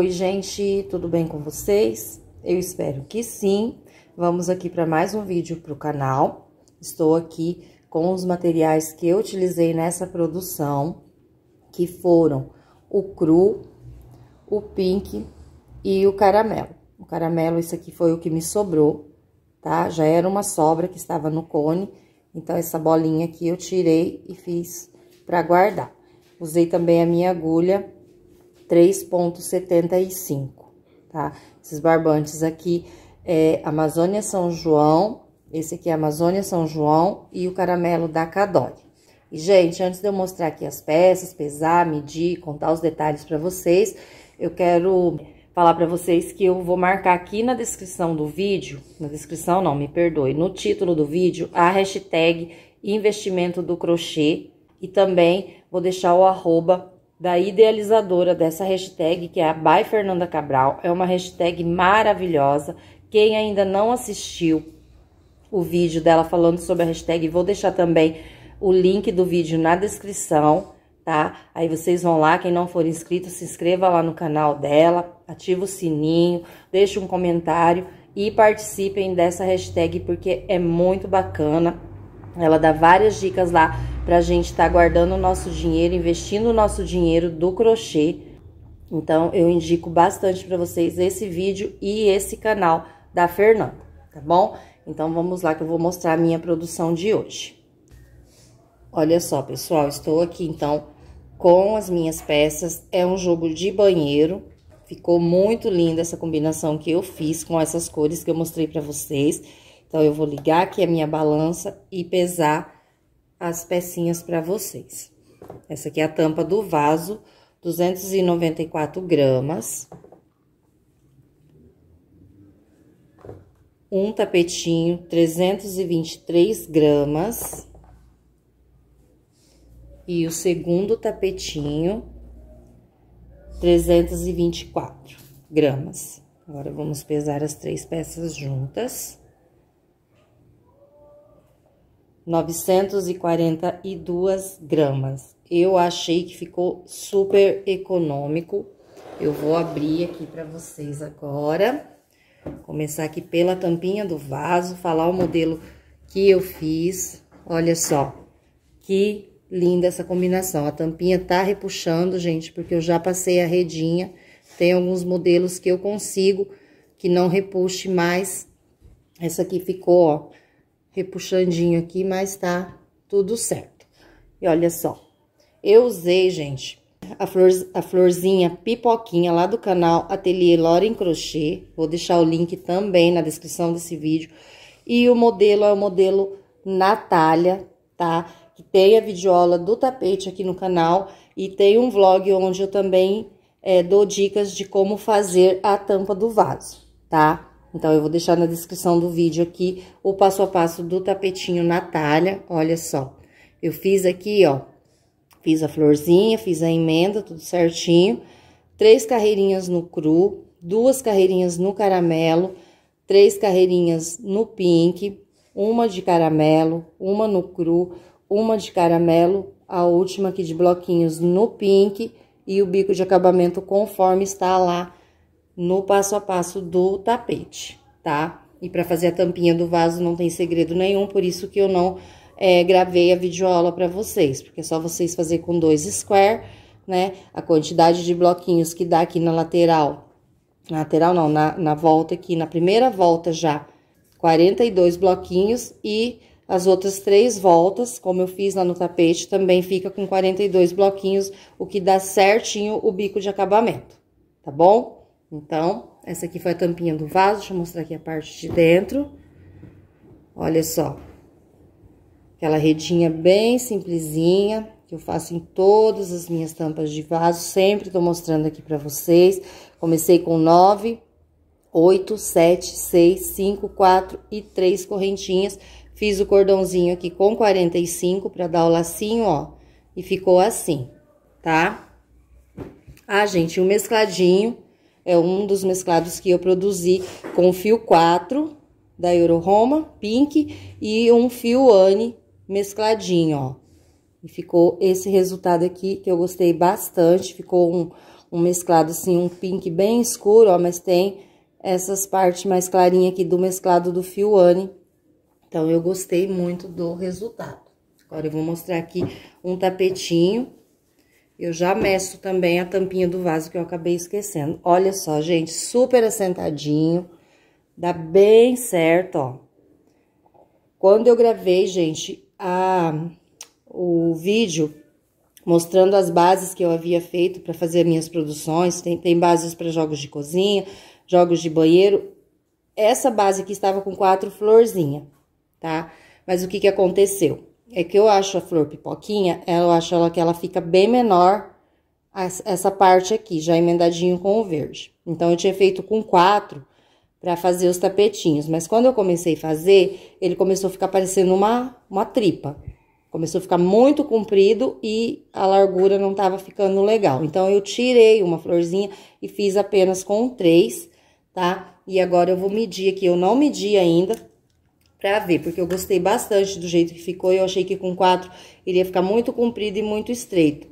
Oi, gente, tudo bem com vocês? Eu espero que sim. Vamos aqui para mais um vídeo para o canal. Estou aqui com os materiais que eu utilizei nessa produção, que foram o cru, o pink e o caramelo. O caramelo, isso aqui foi o que me sobrou, tá? Já era uma sobra que estava no cone, então essa bolinha aqui eu tirei e fiz para guardar. Usei também a minha agulha 3,75, tá? Esses barbantes aqui é Amazônia São João, esse aqui é Amazônia São João e o caramelo da Cadore. E, gente, antes de eu mostrar aqui as peças, pesar, medir, contar os detalhes para vocês, eu quero falar para vocês que eu vou marcar aqui na descrição do vídeo, na descrição não, me perdoe, no título do vídeo, a hashtag investimento do crochê e também vou deixar o arroba da idealizadora dessa hashtag, que é a By Fernanda Cabral. É uma hashtag maravilhosa. Quem ainda não assistiu o vídeo dela falando sobre a hashtag, vou deixar também o link do vídeo na descrição, tá? Aí vocês vão lá, quem não for inscrito, se inscreva lá no canal dela, ativa o sininho, deixa um comentário e participem dessa hashtag porque é muito bacana. Ela dá várias dicas lá para a gente estar tá guardando o nosso dinheiro, investindo o nosso dinheiro do crochê. Então, eu indico bastante para vocês esse vídeo e esse canal da Fernanda, tá bom? Então, vamos lá que eu vou mostrar a minha produção de hoje. Olha só, pessoal, estou aqui, então, com as minhas peças. É um jogo de banheiro. Ficou muito linda essa combinação que eu fiz com essas cores que eu mostrei para vocês. Então, eu vou ligar aqui a minha balança e pesar as pecinhas para vocês. Essa aqui é a tampa do vaso, 294 gramas. Um tapetinho, 323 gramas. E o segundo tapetinho, 324 gramas. Agora, vamos pesar as três peças juntas. 942 gramas. Eu achei que ficou super econômico. Eu vou abrir aqui para vocês agora. Começar aqui pela tampinha do vaso, falar o modelo que eu fiz. Olha só, que linda essa combinação. A tampinha tá repuxando, gente, porque eu já passei a redinha. Tem alguns modelos que eu consigo que não repuxe mais. Essa aqui ficou, ó, repuxandinho aqui, mas tá tudo certo. E olha só, eu usei, gente, a, flor, a florzinha pipoquinha lá do canal Ateliê Loren Crochê. Vou deixar o link também na descrição desse vídeo. E o modelo é o modelo Natália, tá? Que tem a videoaula do tapete aqui no canal. E tem um vlog onde eu também é, dou dicas de como fazer a tampa do vaso, tá? Então, eu vou deixar na descrição do vídeo aqui o passo a passo do tapetinho na Olha só, eu fiz aqui, ó, fiz a florzinha, fiz a emenda, tudo certinho. Três carreirinhas no cru, duas carreirinhas no caramelo, três carreirinhas no pink, uma de caramelo, uma no cru, uma de caramelo, a última aqui de bloquinhos no pink e o bico de acabamento conforme está lá no passo a passo do tapete, tá? E para fazer a tampinha do vaso não tem segredo nenhum, por isso que eu não é, gravei a videoaula para vocês, porque é só vocês fazer com dois square, né? A quantidade de bloquinhos que dá aqui na lateral, na lateral não, na, na volta aqui, na primeira volta já, 42 bloquinhos e as outras três voltas, como eu fiz lá no tapete, também fica com 42 bloquinhos, o que dá certinho o bico de acabamento, tá bom? Então, essa aqui foi a tampinha do vaso, deixa eu mostrar aqui a parte de dentro. Olha só. Aquela redinha bem simplesinha, que eu faço em todas as minhas tampas de vaso, sempre tô mostrando aqui pra vocês. Comecei com nove, oito, sete, seis, cinco, quatro e três correntinhas. Fiz o cordãozinho aqui com 45 para dar o lacinho, ó, e ficou assim, tá? Ah, gente, um mescladinho é um dos mesclados que eu produzi com fio 4 da Euro Roma, pink, e um fio Anne mescladinho, ó. E ficou esse resultado aqui que eu gostei bastante, ficou um, um mesclado assim, um pink bem escuro, ó, mas tem essas partes mais clarinhas aqui do mesclado do fio Anne. Então, eu gostei muito do resultado. Agora, eu vou mostrar aqui um tapetinho eu já meço também a tampinha do vaso que eu acabei esquecendo. Olha só, gente, super assentadinho. Dá bem certo, ó. Quando eu gravei, gente, a, o vídeo mostrando as bases que eu havia feito para fazer minhas produções, tem, tem bases para jogos de cozinha, jogos de banheiro. Essa base aqui estava com quatro florzinhas, tá? Mas o que, que aconteceu? é que eu acho a flor pipoquinha, eu acho ela que ela fica bem menor essa parte aqui, já emendadinho com o verde. Então, eu tinha feito com quatro para fazer os tapetinhos, mas quando eu comecei a fazer, ele começou a ficar parecendo uma, uma tripa. Começou a ficar muito comprido e a largura não estava ficando legal. Então, eu tirei uma florzinha e fiz apenas com três, tá? E agora eu vou medir aqui, eu não medi ainda, pra ver, porque eu gostei bastante do jeito que ficou. Eu achei que com quatro iria ficar muito comprido e muito estreito.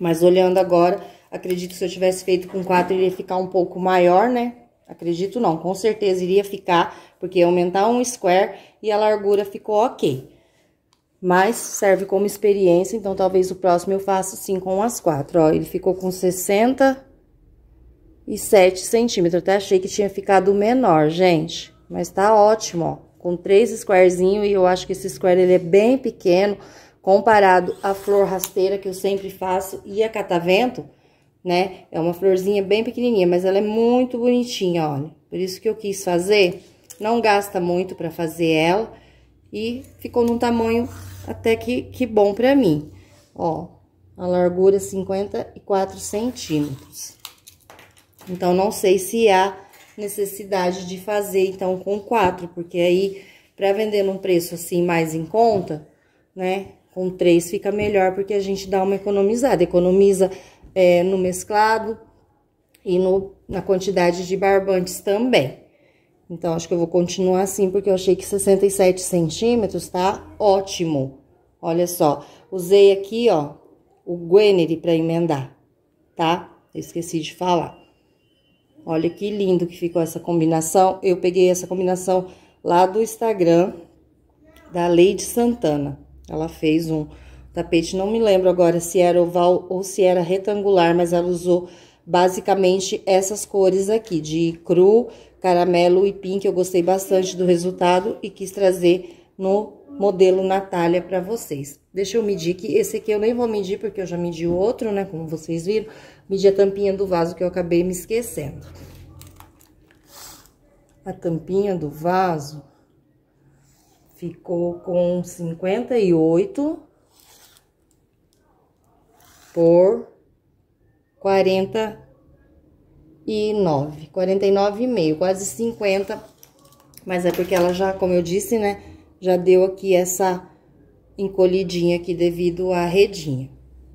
Mas olhando agora, acredito que se eu tivesse feito com quatro, iria ficar um pouco maior, né? Acredito não, com certeza iria ficar, porque ia aumentar um square e a largura ficou ok. Mas serve como experiência, então talvez o próximo eu faça sim com as quatro, ó. Ele ficou com 67 centímetros, até achei que tinha ficado menor, gente. Mas tá ótimo, ó com três squarezinhos, e eu acho que esse square ele é bem pequeno, comparado à flor rasteira que eu sempre faço e a catavento, né? É uma florzinha bem pequenininha, mas ela é muito bonitinha, olha. Por isso que eu quis fazer, não gasta muito para fazer ela, e ficou num tamanho até que, que bom pra mim. Ó, a largura 54 centímetros. Então, não sei se há necessidade de fazer, então, com quatro, porque aí, para vender num preço assim mais em conta, né, com três fica melhor, porque a gente dá uma economizada, economiza é, no mesclado e no, na quantidade de barbantes também. Então, acho que eu vou continuar assim, porque eu achei que 67 centímetros tá ótimo. Olha só, usei aqui, ó, o Gwenere para emendar, tá? Eu esqueci de falar. Olha que lindo que ficou essa combinação. Eu peguei essa combinação lá do Instagram da Lady Santana. Ela fez um tapete, não me lembro agora se era oval ou se era retangular, mas ela usou basicamente essas cores aqui, de cru, caramelo e pink. Eu gostei bastante do resultado e quis trazer no modelo Natália para vocês. Deixa eu medir aqui, esse aqui eu nem vou medir porque eu já medi o outro, né, como vocês viram. Medi a tampinha do vaso que eu acabei me esquecendo. A tampinha do vaso ficou com 58 por 49, 49,5, quase 50, mas é porque ela já, como eu disse, né, já deu aqui essa encolhidinha aqui devido à redinha,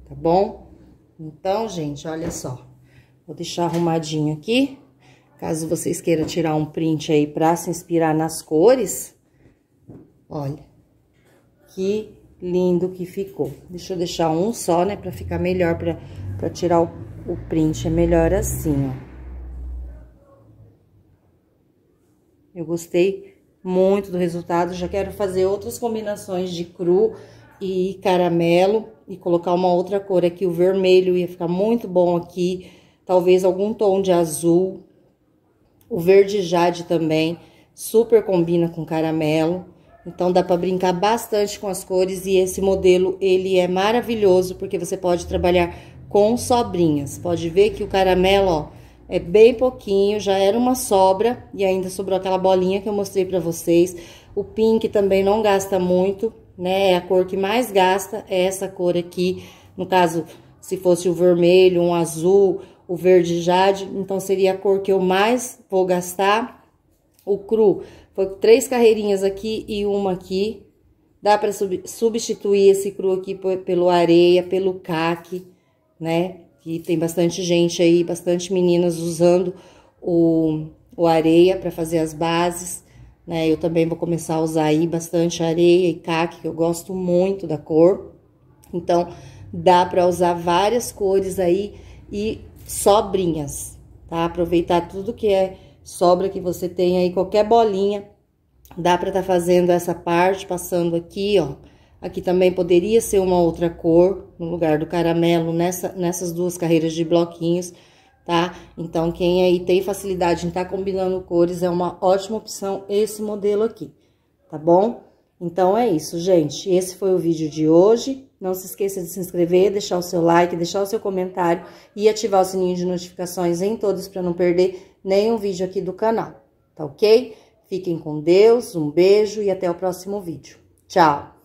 tá bom? Então, gente, olha só. Vou deixar arrumadinho aqui. Caso vocês queiram tirar um print aí pra se inspirar nas cores. Olha, que lindo que ficou. Deixa eu deixar um só, né, pra ficar melhor, pra, pra tirar o, o print. É melhor assim, ó. Eu gostei muito do resultado. Já quero fazer outras combinações de cru e caramelo e colocar uma outra cor aqui, o vermelho ia ficar muito bom aqui, talvez algum tom de azul, o verde jade também, super combina com caramelo, então dá para brincar bastante com as cores e esse modelo ele é maravilhoso porque você pode trabalhar com sobrinhas, pode ver que o caramelo, ó, é bem pouquinho, já era uma sobra e ainda sobrou aquela bolinha que eu mostrei pra vocês. O pink também não gasta muito, né? É a cor que mais gasta, é essa cor aqui. No caso, se fosse o vermelho, um azul, o verde jade, então seria a cor que eu mais vou gastar. O cru foi três carreirinhas aqui e uma aqui. Dá para substituir esse cru aqui pelo areia, pelo caque, né? que tem bastante gente aí, bastante meninas usando o, o areia para fazer as bases, né? Eu também vou começar a usar aí bastante areia e caque, que eu gosto muito da cor. Então, dá para usar várias cores aí e sobrinhas, tá? Aproveitar tudo que é sobra que você tem aí, qualquer bolinha, dá para estar tá fazendo essa parte, passando aqui, ó Aqui também poderia ser uma outra cor, no lugar do caramelo, nessa, nessas duas carreiras de bloquinhos, tá? Então, quem aí tem facilidade em estar tá combinando cores, é uma ótima opção esse modelo aqui, tá bom? Então, é isso, gente. Esse foi o vídeo de hoje. Não se esqueça de se inscrever, deixar o seu like, deixar o seu comentário e ativar o sininho de notificações em todos para não perder nenhum vídeo aqui do canal, tá ok? Fiquem com Deus, um beijo e até o próximo vídeo. Tchau!